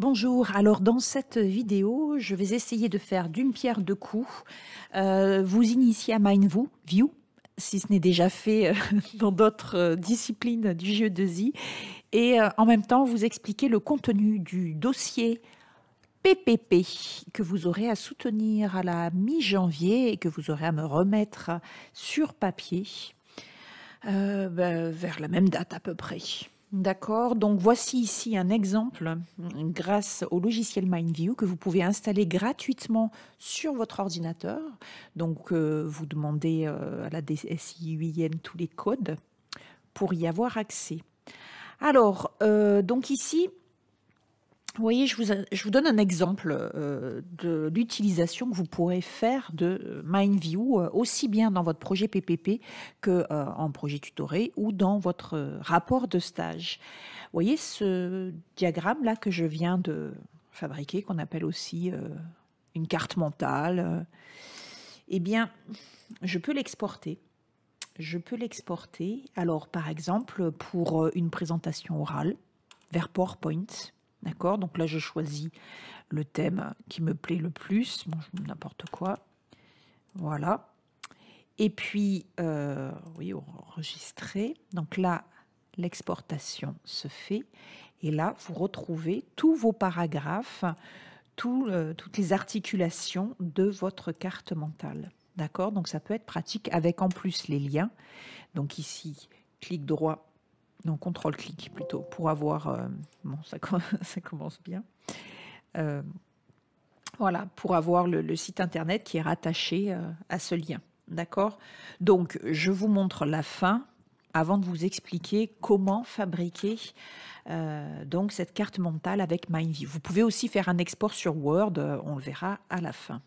Bonjour, alors dans cette vidéo, je vais essayer de faire d'une pierre deux coups, euh, vous initier à MindView, si ce n'est déjà fait euh, dans d'autres euh, disciplines du jeu de Z, et en même temps vous expliquer le contenu du dossier PPP que vous aurez à soutenir à la mi-janvier et que vous aurez à me remettre sur papier ben, vers la même date à peu près. D'accord, donc voici ici un exemple euh, grâce au logiciel MindView que vous pouvez installer gratuitement sur votre ordinateur. Donc euh, vous demandez euh, à la DSI tous les codes pour y avoir accès. Alors, donc ici, voyez, je vous, donne un exemple euh, de l'utilisation que vous pourrez faire de euh, MindView, euh, aussi bien dans votre projet PPP qu'en projet tutoré ou dans votre rapport de stage. Vous voyez ce diagramme-là que je viens de fabriquer, qu'on appelle aussi une carte mentale, eh bien, je peux l'exporter je peux l'exporter. Alors, par exemple, pour une présentation orale vers PowerPoint, D'accord Donc là, je choisis le thème qui me plaît le plus. Bon, n'importe quoi. Voilà. Et puis, euh, oui, enregistrer. Donc là, l'exportation se fait. Et là, vous retrouvez tous vos paragraphes, euh, toutes les articulations de votre carte mentale. D'accord Donc ça peut être pratique avec en plus les liens. Donc ici, clic droit non, contrôle clic plutôt, pour avoir. Euh, bon, ça, commence bien. Euh, voilà, pour avoir le, site internet qui est rattaché euh, à ce lien. D'accord Donc, je vous montre la fin avant de vous expliquer comment fabriquer donc cette carte mentale avec MindView. Vous pouvez aussi faire un export sur Word, on le verra à la fin.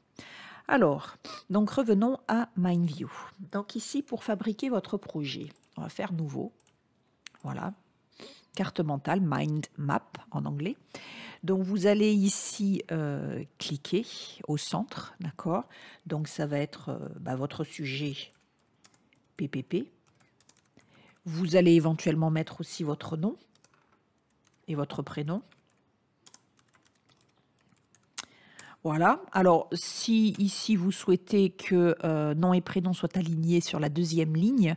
Alors, donc revenons à MindView. Donc ici, pour fabriquer votre projet, on va faire nouveau. Voilà, carte mentale, mind map en anglais. Donc vous allez ici euh, cliquer au centre, d'accord Donc ça va être euh, bah, votre sujet PPP. Vous allez éventuellement mettre aussi votre nom et votre prénom. Voilà. Alors, si ici vous souhaitez que euh, nom et prénom soient alignés sur la deuxième ligne,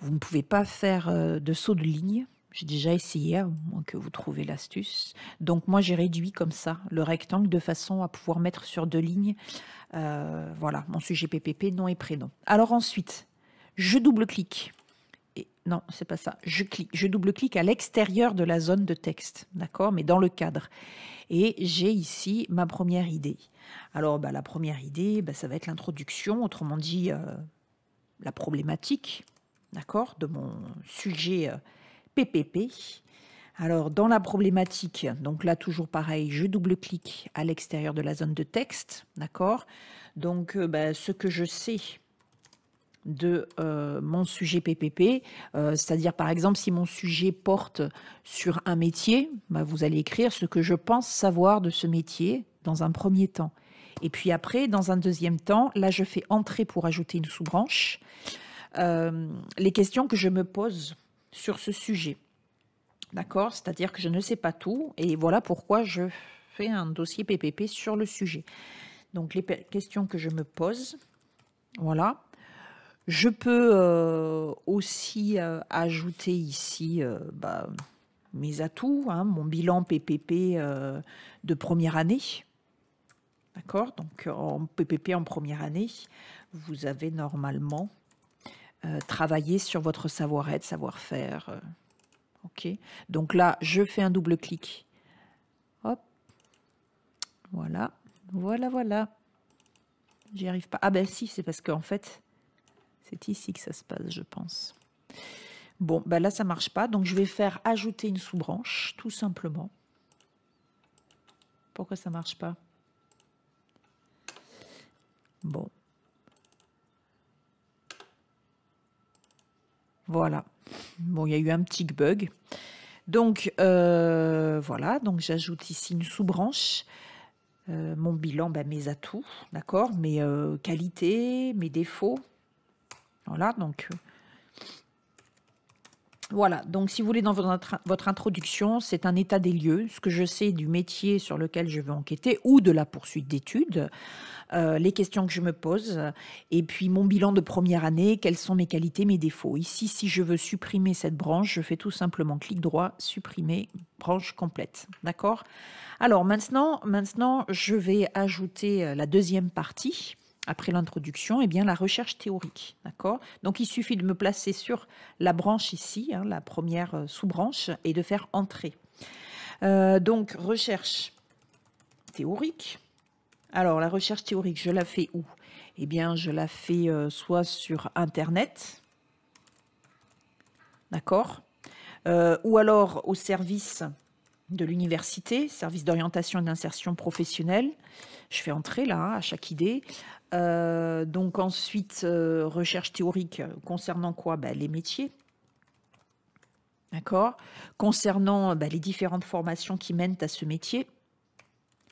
vous ne pouvez pas faire euh, de saut de ligne. J'ai déjà essayé, à moins que vous trouvez l'astuce. Donc moi, j'ai réduit comme ça le rectangle de façon à pouvoir mettre sur deux lignes, euh, voilà, mon sujet PPP, nom et prénom. Alors ensuite, je double-clique. Et non, c'est pas ça. Je clique, je double-clique à l'extérieur de la zone de texte, d'accord, mais dans le cadre. Et j'ai ici ma première idée. Alors, bah, la première idée, bah, ça va être l'introduction, autrement dit, euh, la problématique, d'accord, de mon sujet PPP. Euh, Alors, dans la problématique, donc là, toujours pareil, je double-clique à l'extérieur de la zone de texte, d'accord Donc, euh, ben, ce que je sais de euh, mon sujet PPP, c'est-à-dire, par exemple, si mon sujet porte sur un métier, ben, vous allez écrire ce que je pense savoir de ce métier dans un premier temps. Et puis après, dans un deuxième temps, là, je fais entrer pour ajouter une sous-branche. Euh, les questions que je me pose sur ce sujet. D'accord C'est-à-dire que je ne sais pas tout et voilà pourquoi je fais un dossier PPP sur le sujet. Donc les questions que je me pose, voilà. Je peux euh, aussi euh, ajouter ici bah, mes atouts, hein, mon bilan PPP de première année. D'accord Donc en PPP en première année, vous avez normalement euh, travailler sur votre savoir-être, savoir-faire. Euh, ok. Donc là, je fais un double clic. Voilà. Voilà, voilà. J'y arrive pas. Ah ben si, c'est parce qu'en fait, c'est ici que ça se passe, je pense. Bon, ben là, ça marche pas. Donc, je vais faire ajouter une sous-branche, tout simplement. Pourquoi ça marche pas Bon. Voilà. Bon, il y a eu un petit bug. Donc euh, voilà, donc j'ajoute ici une sous-branche. Euh, mon bilan, ben, mes atouts, d'accord, mes euh, qualités, mes défauts. Voilà, donc voilà, donc si vous voulez, dans votre introduction, c'est un état des lieux, ce que je sais du métier sur lequel je veux enquêter ou de la poursuite d'études, euh, les questions que je me pose, et puis mon bilan de première année, quelles sont mes qualités, mes défauts. Ici, si je veux supprimer cette branche, je fais tout simplement clic droit, supprimer branche complète. D'accord Alors maintenant, maintenant, je vais ajouter euh, la deuxième partie après l'introduction, eh bien la recherche théorique. D'accord Donc il suffit de me placer sur la branche ici, hein, la première euh, sous-branche, et de faire entrer. Euh, donc recherche théorique. Alors la recherche théorique, je la fais où Eh bien je la fais euh, soit sur Internet, d'accord Ou alors au service de l'université, service d'orientation et d'insertion professionnelle. Je fais entrer là hein, à chaque idée. Euh, donc ensuite, euh, recherche théorique concernant quoi ben, Les métiers. D'accord Concernant ben, les différentes formations qui mènent à ce métier.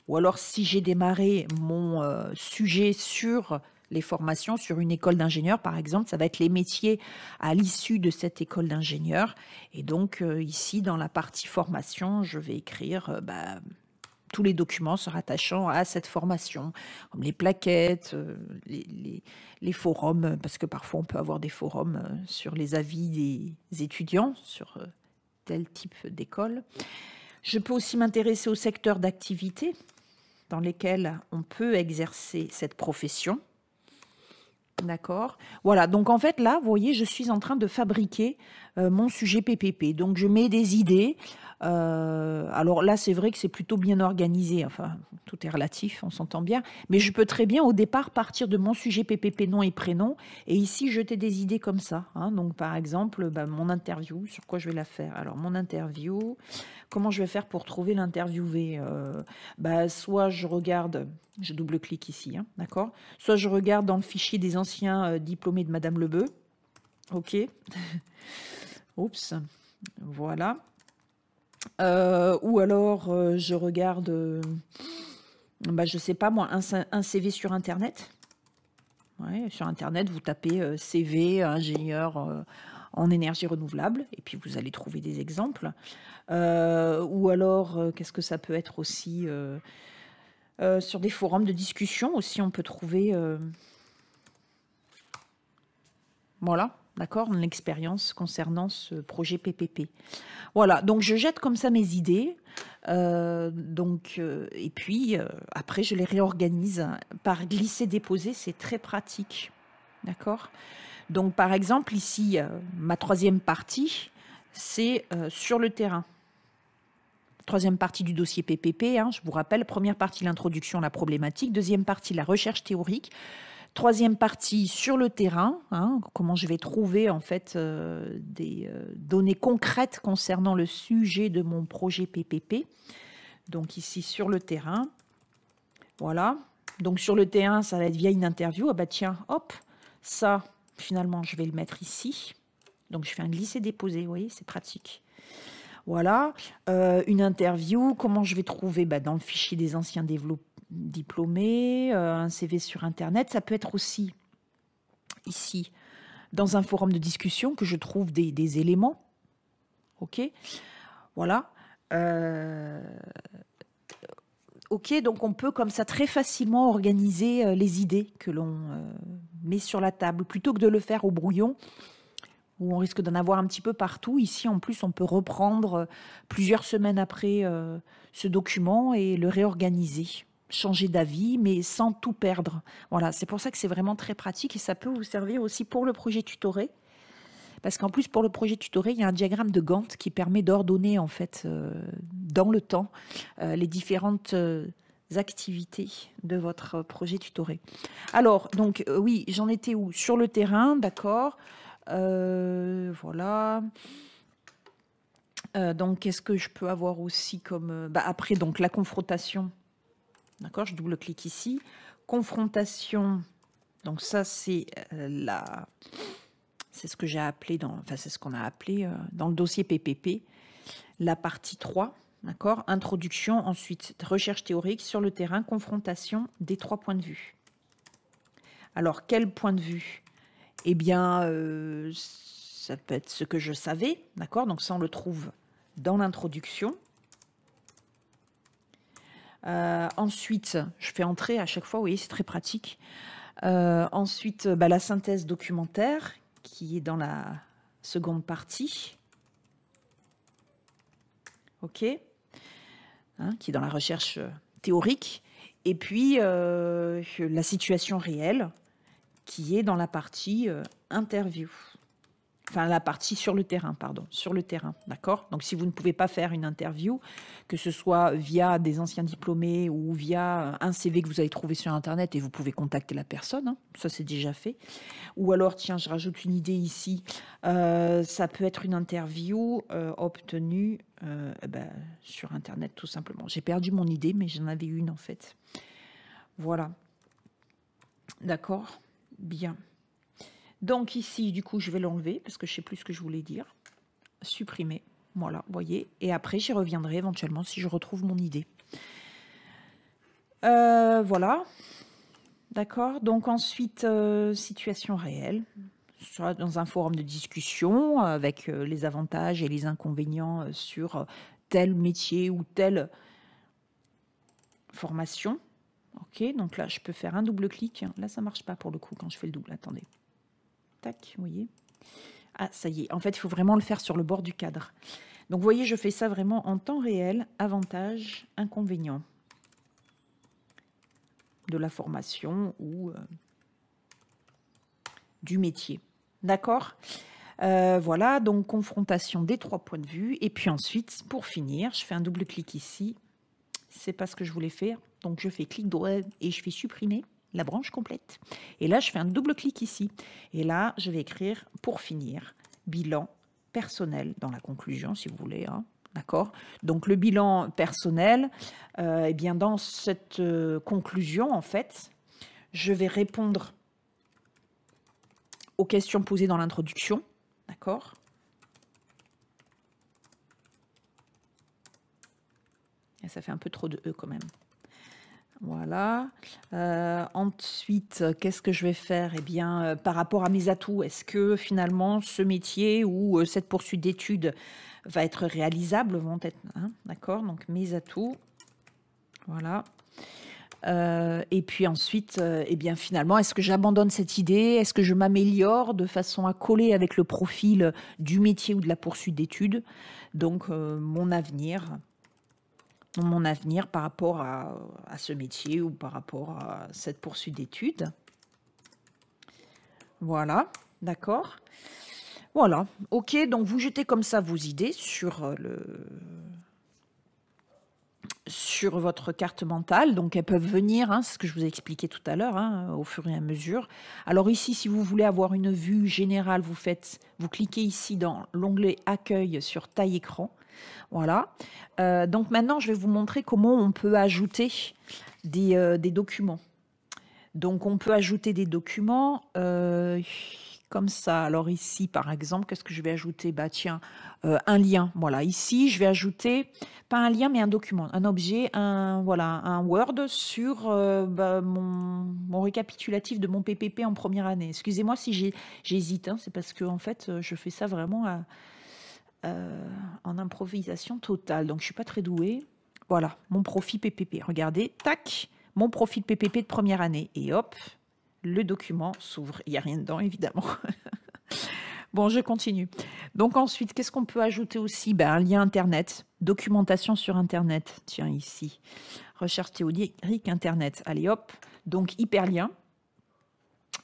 Ou alors si j'ai démarré mon euh, sujet sur les formations sur une école d'ingénieur, par exemple, ça va être les métiers à l'issue de cette école d'ingénieur. Et donc, euh, ici, dans la partie formation, je vais écrire euh, bah, tous les documents se rattachant à cette formation, comme les plaquettes, euh, les, forums, parce que parfois on peut avoir des forums sur les avis des étudiants sur tel type d'école. Je peux aussi m'intéresser au secteur d'activité dans lesquels on peut exercer cette profession, D'accord. Voilà, donc en fait là, vous voyez, je suis en train de fabriquer euh, mon sujet PPP. Donc je mets des idées, euh, alors là, c'est vrai que c'est plutôt bien organisé. Enfin, tout est relatif, on s'entend bien. Mais je peux très bien, au départ, partir de mon sujet PPP nom et prénom, et ici jeter des idées comme ça. Hein. Donc, par exemple, bah, mon interview, sur quoi je vais la faire Alors, mon interview, comment je vais faire pour trouver l'interviewé euh, bah, Soit je regarde, je double-clique ici, hein, d'accord Soit je regarde dans le fichier des anciens euh, diplômés de Madame Lebeu. Ok. Oups. Voilà. Euh, ou alors, euh, je regarde, je euh, bah, je sais pas moi, un, CV sur Internet. sur Internet, vous tapez CV ingénieur en énergie renouvelable, et puis vous allez trouver des exemples. ou alors, qu'est-ce que ça peut être aussi Sur des forums de discussion aussi, on peut trouver... Voilà d'accord, l'expérience concernant ce projet PPP. Voilà, donc je jette comme ça mes idées, euh, donc, euh, et puis euh, après je les réorganise par glisser-déposer, c'est très pratique, d'accord Donc par exemple ici, ma troisième partie, c'est sur le terrain. Troisième partie du dossier PPP, hein, je vous rappelle, première partie l'introduction, la problématique, deuxième partie la recherche théorique, Troisième partie sur le terrain, hein, comment je vais trouver en fait euh, des euh, données concrètes concernant le sujet de mon projet PPP. Donc ici sur le terrain, voilà. Donc sur le terrain, ça va être via une interview. Ah bah tiens, hop, ça finalement je vais le mettre ici. Donc je fais un glisser-déposer, vous voyez, c'est pratique. Voilà, euh, une interview, comment je vais trouver bah, dans le fichier des anciens développeurs diplômé, euh, un CV sur Internet, ça peut être aussi ici, dans un forum de discussion, que je trouve des, éléments. OK Voilà. Euh, OK, donc on peut comme ça très facilement organiser euh, les idées que l'on met sur la table, plutôt que de le faire au brouillon, où on risque d'en avoir un petit peu partout. Ici, en plus, on peut reprendre plusieurs semaines après ce document et le réorganiser changer d'avis, mais sans tout perdre. Voilà, c'est pour ça que c'est vraiment très pratique et ça peut vous servir aussi pour le projet tutoré. Parce qu'en plus, pour le projet tutoré, il y a un diagramme de Gantt qui permet d'ordonner, en fait, euh, dans le temps, euh, les différentes euh, activités de votre projet tutoré. Alors, donc, oui, j'en étais où Sur le terrain, d'accord. voilà donc, qu'est-ce que je peux avoir aussi comme... Bah, après, donc, la confrontation D'accord Je double-clique ici. Confrontation. Donc ça, c'est euh, la... C'est ce que j'ai appelé dans, enfin c'est ce qu'on a appelé euh, dans le dossier PPP, la partie 3, d'accord Introduction, ensuite recherche théorique sur le terrain, confrontation des trois points de vue. Alors quel point de vue Eh bien, euh, ça peut être ce que je savais, d'accord Donc ça on le trouve dans l'introduction. Euh, ensuite, je fais entrer à chaque fois, oui, c'est très pratique. Euh, ensuite, bah, la synthèse documentaire qui est dans la seconde partie. OK hein, Qui est dans la recherche euh, théorique. Et puis, la situation réelle qui est dans la partie interview enfin la partie sur le terrain, pardon, sur le terrain, d'accord Donc si vous ne pouvez pas faire une interview, que ce soit via des anciens diplômés ou via un CV que vous avez trouvé sur Internet et vous pouvez contacter la personne, hein, ça c'est déjà fait. Ou alors, tiens, je rajoute une idée ici, euh, ça peut être une interview euh, obtenue euh, eh ben, sur Internet tout simplement. J'ai perdu mon idée, mais j'en avais une en fait. Voilà. D'accord Bien. Donc ici, du coup, je vais l'enlever parce que je ne sais plus ce que je voulais dire. Supprimer. Voilà, vous voyez. Et après, j'y reviendrai éventuellement si je retrouve mon idée. Euh, voilà. D'accord. Donc ensuite, euh, situation réelle. Soit dans un forum de discussion avec euh, les avantages et les inconvénients sur tel métier ou telle formation. Ok, donc là, je peux faire un double clic. Là, ça ne marche pas pour le coup quand je fais le double. Attendez voyez. Ah, ça y est. En fait, il faut vraiment le faire sur le bord du cadre. Donc, vous voyez, je fais ça vraiment en temps réel. Avantages, inconvénients de la formation ou euh, du métier. D'accord euh, Voilà, donc confrontation des trois points de vue. Et puis ensuite, pour finir, je fais un double clic ici. C'est pas ce que je voulais faire. Donc, je fais clic droit et je fais supprimer la branche complète. Et là, je fais un double clic ici. Et là, je vais écrire, pour finir, bilan personnel dans la conclusion, si vous voulez. Hein. D'accord Donc le bilan personnel, euh, eh bien dans cette euh, conclusion, en fait, je vais répondre aux questions posées dans l'introduction. D'accord Ça fait un peu trop de E quand même. Voilà. Euh, ensuite, qu'est-ce que je vais faire Eh bien, euh, par rapport à mes atouts, est-ce que finalement ce métier ou euh, cette poursuite d'études va être réalisable Vont être, hein, d'accord Donc mes atouts, voilà. et puis ensuite, eh bien finalement, est-ce que j'abandonne cette idée Est-ce que je m'améliore de façon à coller avec le profil du métier ou de la poursuite d'études Donc mon avenir, mon avenir par rapport à, ce métier ou par rapport à cette poursuite d'études. Voilà, d'accord. Voilà, ok, donc vous jetez comme ça vos idées sur, euh, le, sur votre carte mentale. Donc elles peuvent venir, hein, ce que je vous ai expliqué tout à l'heure, hein, au fur et à mesure. Alors ici, si vous voulez avoir une vue générale, vous, faites, vous cliquez ici dans l'onglet Accueil sur Taille écran. Voilà. Euh, donc maintenant, je vais vous montrer comment on peut ajouter des, euh, documents. Donc on peut ajouter des documents euh, comme ça. Alors ici, par exemple, qu'est-ce que je vais ajouter Bah tiens, un lien. Voilà, ici, je vais ajouter, pas un lien, mais un document, un objet, un, voilà, un Word sur bah, mon, récapitulatif de mon PPP en première année. Excusez-moi si j'hésite, hein. c'est parce que en fait, je fais ça vraiment... à euh, en improvisation totale. Donc, je suis pas très douée. Voilà, mon profil PPP. Regardez, tac, mon profil PPP de première année. Et hop, le document s'ouvre. Il n'y a rien dedans, évidemment. bon, je continue. Donc ensuite, qu'est-ce qu'on peut ajouter aussi ben, Un lien Internet, documentation sur Internet. Tiens, ici, recherche théorique Internet. Allez, hop, donc hyperlien.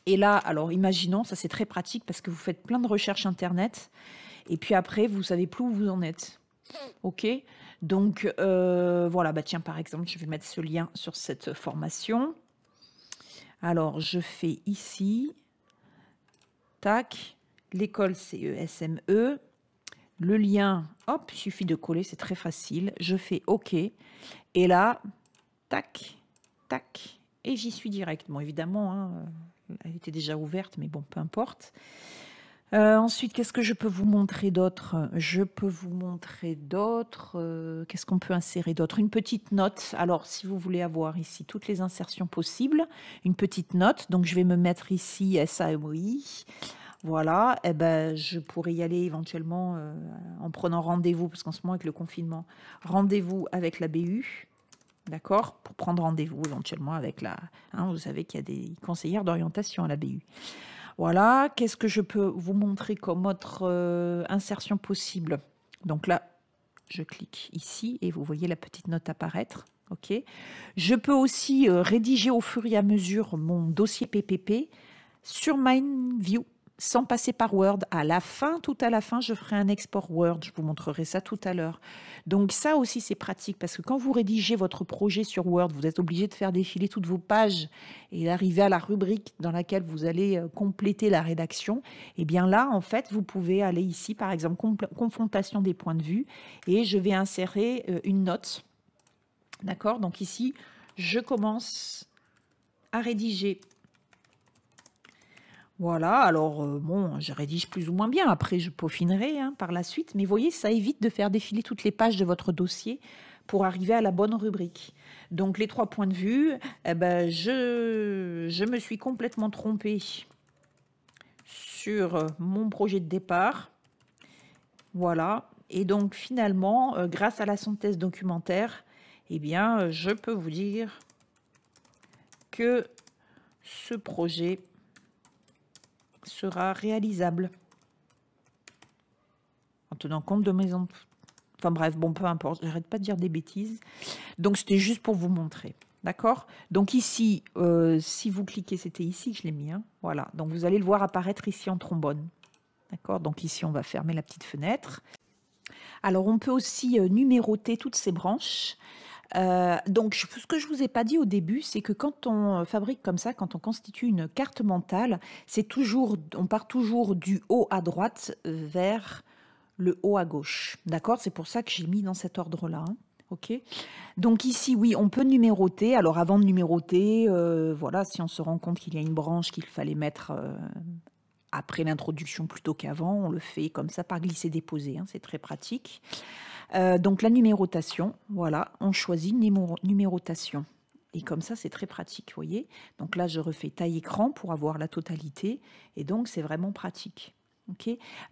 Et là, alors imaginons, ça c'est très pratique parce que vous faites plein de recherches Internet et puis après, vous savez plus où vous en êtes. Ok Donc euh, voilà, bah tiens, par exemple, je vais mettre ce lien sur cette formation. Alors, je fais ici, tac, l'école CESME, e. le lien, hop, il suffit de coller, c'est très facile. Je fais OK, et là, tac, tac, et j'y suis direct. Bon, évidemment, hein, elle était déjà ouverte, mais bon, peu importe. Euh, ensuite, qu'est-ce que je peux vous montrer d'autre Je peux vous montrer d'autres. Euh, qu'est-ce qu'on peut insérer d'autre Une petite note. Alors, si vous voulez avoir ici toutes les insertions possibles, une petite note. Donc, je vais me mettre ici SAMOI. Voilà, eh ben, je pourrais y aller éventuellement euh, en prenant rendez-vous, parce qu'en ce moment, avec le confinement, rendez-vous avec la BU, d'accord Pour prendre rendez-vous éventuellement avec la... Hein, vous savez qu'il y a des conseillères d'orientation à la BU. Voilà, qu'est-ce que je peux vous montrer comme autre euh, insertion possible Donc là, je clique ici et vous voyez la petite note apparaître. Ok. Je peux aussi euh, rédiger au fur et à mesure mon dossier PPP sur MindView sans passer par Word. À la fin, tout à la fin, je ferai un export Word. Je vous montrerai ça tout à l'heure. Donc ça aussi, c'est pratique parce que quand vous rédigez votre projet sur Word, vous êtes obligé de faire défiler toutes vos pages et d'arriver à la rubrique dans laquelle vous allez euh, compléter la rédaction. Et eh bien là, en fait, vous pouvez aller ici, par exemple, confrontation des points de vue et je vais insérer euh, une note. D'accord Donc ici, je commence à rédiger voilà, alors euh, bon, hein, je rédige plus ou moins bien, après je peaufinerai hein, par la suite, mais voyez, ça évite de faire défiler toutes les pages de votre dossier pour arriver à la bonne rubrique. Donc les trois points de vue, eh ben, je, je me suis complètement trompé sur euh, mon projet de départ. Voilà, et donc finalement, euh, grâce à la synthèse documentaire, eh bien, je peux vous dire que ce projet sera réalisable. En tenant compte de mes... Enfin bref, bon, peu importe, j'arrête pas de dire des bêtises. Donc c'était juste pour vous montrer. D'accord Donc ici, euh, si vous cliquez, c'était ici que je l'ai mis. Hein. voilà, donc vous allez le voir apparaître ici en trombone. D'accord Donc ici, on va fermer la petite fenêtre. Alors on peut aussi euh, numéroter toutes ces branches. Euh, donc, ce que je vous ai pas dit au début, c'est que quand on fabrique comme ça, quand on constitue une carte mentale, c'est toujours, on part toujours du haut à droite euh, vers le haut à gauche. D'accord C'est pour ça que j'ai mis dans cet ordre-là. Hein. ok Donc ici, oui, on peut numéroter. Alors avant de numéroter, euh, voilà, si on se rend compte qu'il y a une branche qu'il fallait mettre après l'introduction plutôt qu'avant, on le fait comme ça par glisser-déposer. Hein, c'est très pratique. Euh, donc la numérotation, voilà, on choisit numérotation. Et comme ça, c'est très pratique, vous voyez. Donc là, je refais taille écran pour avoir la totalité. Et donc, c'est vraiment pratique.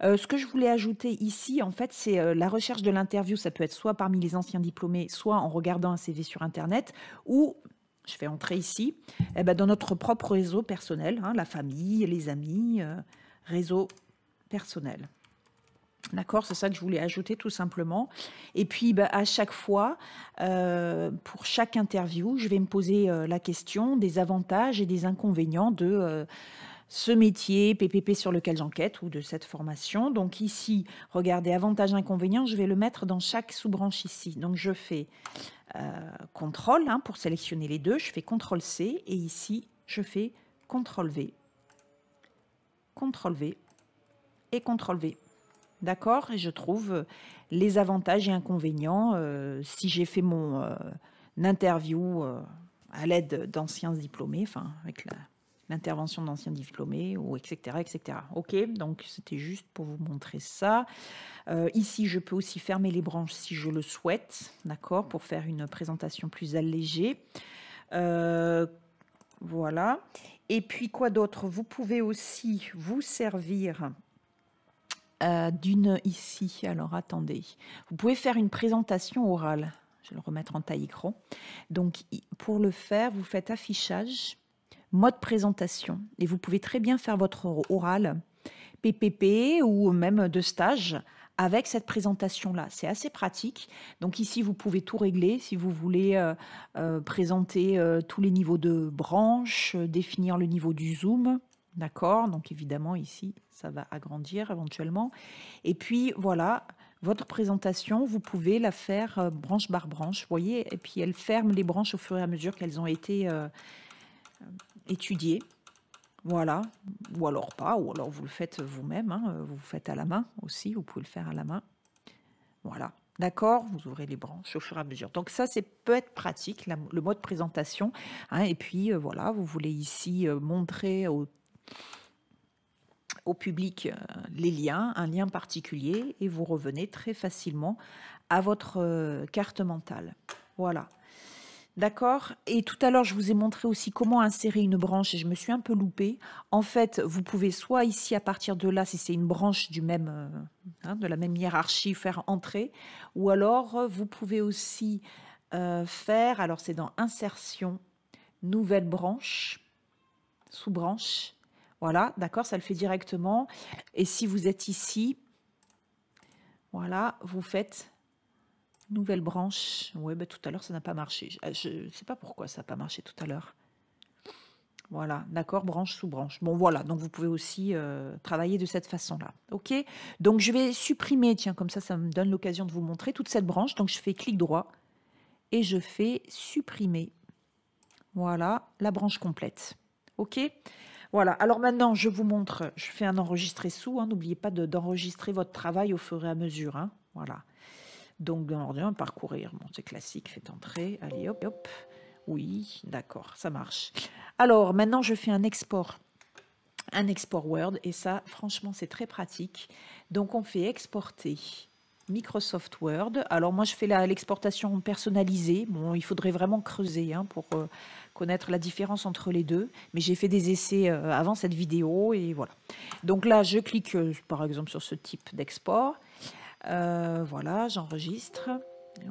Euh, ce que je voulais ajouter ici, en fait, c'est euh, la recherche de l'interview. Ça peut être soit parmi les anciens diplômés, soit en regardant un CV sur Internet, ou je fais entrer ici, eh ben, dans notre propre réseau personnel, hein, la famille, les amis, réseau personnel. D'accord, c'est ça que je voulais ajouter tout simplement. Et puis bah, à chaque fois, euh, pour chaque interview, je vais me poser euh, la question des avantages et des inconvénients de euh, ce métier PPP sur lequel j'enquête ou de cette formation. Donc ici, regardez, avantages, inconvénients, je vais le mettre dans chaque sous-branche ici. Donc je fais Contrôle hein, » pour sélectionner les deux, je fais Contrôle C et ici, je fais Contrôle V. Contrôle V et Contrôle V d'accord, et je trouve euh, les avantages et inconvénients euh, si j'ai fait mon euh, interview à l'aide d'anciens diplômés, enfin avec l'intervention d'anciens diplômés, ou etc., etc. Ok, donc c'était juste pour vous montrer ça. ici, je peux aussi fermer les branches si je le souhaite, d'accord, pour faire une présentation plus allégée. voilà. Et puis quoi d'autre Vous pouvez aussi vous servir euh, d'une ici. Alors attendez, vous pouvez faire une présentation orale. Je vais le remettre en taille écran. Donc pour le faire, vous faites affichage, mode présentation, et vous pouvez très bien faire votre oral PPP ou même de stage avec cette présentation-là. C'est assez pratique. Donc ici, vous pouvez tout régler si vous voulez euh, euh, présenter tous les niveaux de branche, définir le niveau du zoom, D'accord Donc évidemment, ici, ça va agrandir éventuellement. Et puis voilà, votre présentation, vous pouvez la faire euh, branche par branche, voyez Et puis elle ferme les branches au fur et à mesure qu'elles ont été euh, euh, étudiées. Voilà, ou alors pas, ou alors vous le faites vous-même, hein, vous le faites à la main aussi, vous pouvez le faire à la main. Voilà, D'accord Vous ouvrez les branches au fur et à mesure. Donc ça, c'est peut être pratique, le mode présentation. Hein, et puis voilà, vous voulez ici montrer au au public euh, les liens, un lien particulier, et vous revenez très facilement à votre euh, carte mentale. Voilà. D'accord Et tout à l'heure, je vous ai montré aussi comment insérer une branche et je me suis un peu loupée. En fait, vous pouvez soit ici, à partir de là, si c'est une branche du même, euh, hein, de la même hiérarchie, faire entrer, ou alors vous pouvez aussi faire, alors c'est dans insertion, nouvelle branche, sous-branche, voilà, d'accord, ça le fait directement. Et si vous êtes ici, voilà, vous faites nouvelle branche. Oui, bah, tout à l'heure, ça n'a pas marché. Je ne euh, sais pas pourquoi ça n'a pas marché tout à l'heure. Voilà, d'accord, branche sous branche. Bon, voilà, donc vous pouvez aussi euh, travailler de cette façon-là. OK Donc, je vais supprimer, tiens, comme ça, ça me donne l'occasion de vous montrer toute cette branche. Donc, je fais clic droit et je fais supprimer. Voilà, la branche complète. OK voilà, alors maintenant, je vous montre, je fais un enregistré sous, hein. n'oubliez pas d'enregistrer votre travail au fur et à mesure. Hein. voilà. Donc, dans parcourir, c'est classique, faites entrer, allez, hop, hop. Oui, d'accord, ça marche. Alors, maintenant, je fais un export. Un export Word, et ça, franchement, c'est très pratique. Donc, on fait exporter. Microsoft Word. Alors moi, je fais l'exportation personnalisée. Bon, il faudrait vraiment creuser hein, pour euh, connaître la différence entre les deux. Mais j'ai fait des essais euh, avant cette vidéo et voilà. Donc là, je clique euh, par exemple sur ce type d'export. voilà, j'enregistre.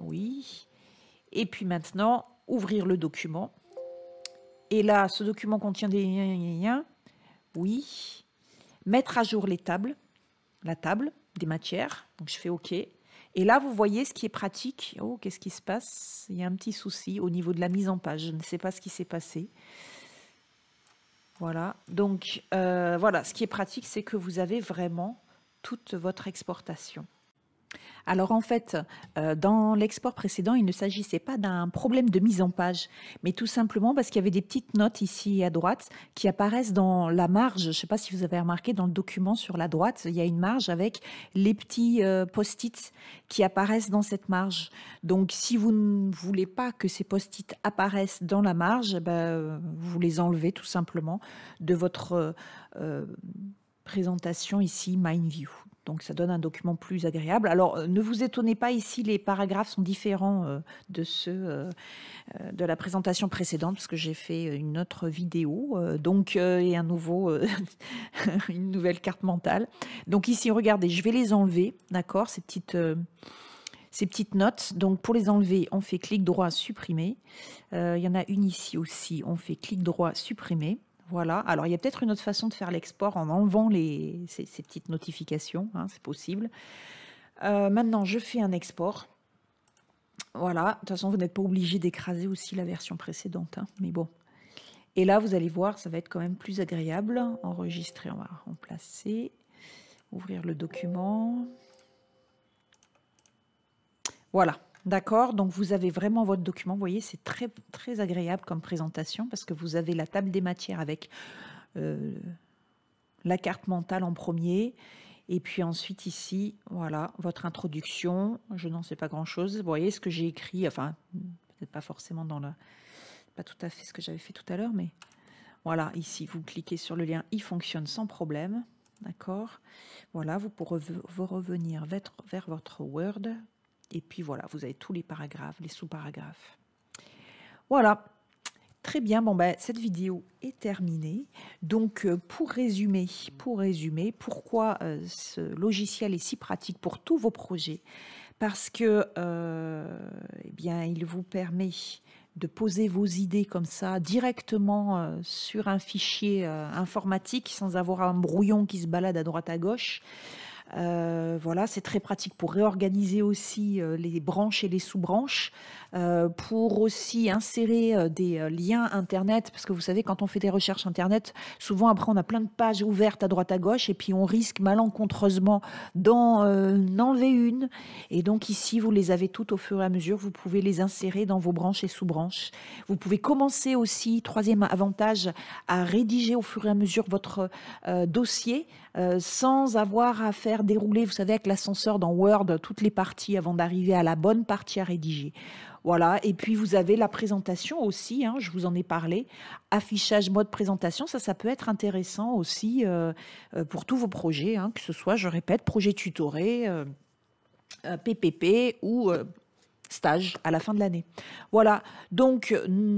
Oui. Et puis maintenant, ouvrir le document. Et là, ce document contient des... Oui. Mettre à jour les tables, la table des matières. Donc je fais OK. Et là, vous voyez ce qui est pratique. Oh, qu'est-ce qui se passe Il y a un petit souci au niveau de la mise en page. Je ne sais pas ce qui s'est passé. Voilà. Donc, euh, voilà, ce qui est pratique, c'est que vous avez vraiment toute votre exportation. Alors en fait, euh, dans l'export précédent, il ne s'agissait pas d'un problème de mise en page, mais tout simplement parce qu'il y avait des petites notes ici à droite qui apparaissent dans la marge. Je ne sais pas si vous avez remarqué, dans le document sur la droite, il y a une marge avec les petits euh, post-it qui apparaissent dans cette marge. Donc si vous ne voulez pas que ces post-it apparaissent dans la marge, ben, vous les enlevez tout simplement de votre... Euh, présentation ici, MindView. Donc ça donne un document plus agréable. Alors euh, ne vous étonnez pas ici, les paragraphes sont différents euh, de ceux euh, de la présentation précédente parce que j'ai fait une autre vidéo, donc et un nouveau, une nouvelle carte mentale. Donc ici, regardez, je vais les enlever, d'accord, ces petites ces petites notes. Donc pour les enlever, on fait clic droit, supprimer. il y en a une ici aussi, on fait clic droit, supprimer. Voilà. Alors, il y a peut-être une autre façon de faire l'export en enlevant les, ces, petites notifications. Hein, c'est possible. Euh, maintenant, je fais un export. Voilà. De toute façon, vous n'êtes pas obligé d'écraser aussi la version précédente. Hein, mais bon. Et là, vous allez voir, ça va être quand même plus agréable. Enregistrer, on va remplacer. Ouvrir le document. Voilà. D'accord, donc vous avez vraiment votre document. Vous voyez, c'est très, très agréable comme présentation parce que vous avez la table des matières avec euh, la carte mentale en premier. Et puis ensuite ici, voilà, votre introduction. Je n'en sais pas grand-chose. Vous voyez ce que j'ai écrit, enfin, peut-être pas forcément dans la... Pas tout à fait ce que j'avais fait tout à l'heure, mais voilà, ici, vous cliquez sur le lien, il fonctionne sans problème. D'accord Voilà, vous pourrez vous revenir vers votre Word et puis voilà, vous avez tous les paragraphes, les sous-paragraphes. Voilà. Très bien, bon ben, cette vidéo est terminée. Donc euh, pour résumer, pour résumer, pourquoi euh, ce logiciel est si pratique pour tous vos projets Parce que euh, eh bien, il vous permet de poser vos idées comme ça directement sur un fichier informatique sans avoir un brouillon qui se balade à droite à gauche. Euh, voilà, c'est très pratique pour réorganiser aussi euh, les branches et les sous-branches, euh, pour aussi insérer des liens Internet, parce que vous savez, quand on fait des recherches Internet, souvent après on a plein de pages ouvertes à droite à gauche, et puis on risque malencontreusement d'en enlever une. Et donc ici, vous les avez toutes au fur et à mesure, vous pouvez les insérer dans vos branches et sous-branches. Vous pouvez commencer aussi, troisième avantage, à rédiger au fur et à mesure votre dossier sans avoir à faire dérouler, vous savez, avec l'ascenseur dans Word, toutes les parties avant d'arriver à la bonne partie à rédiger. Voilà, et puis vous avez la présentation aussi, hein, je vous en ai parlé, affichage mode présentation, ça ça peut être intéressant aussi euh, euh, pour tous vos projets, hein, que ce soit, je répète, projet tutoré. PPP euh, ou stage à la fin de l'année. Voilà, donc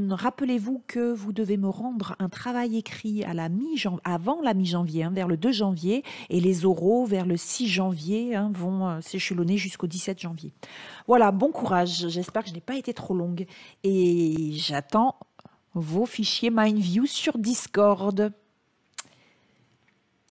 rappelez-vous que vous devez me rendre un travail écrit à la mi avant la mi-janvier, hein, vers le 2 janvier, et les oraux vers le 6 janvier hein, vont euh, s'échelonner jusqu'au 17 janvier. Voilà, bon courage, j'espère que je n'ai pas été trop longue, et j'attends vos fichiers MindView sur Discord.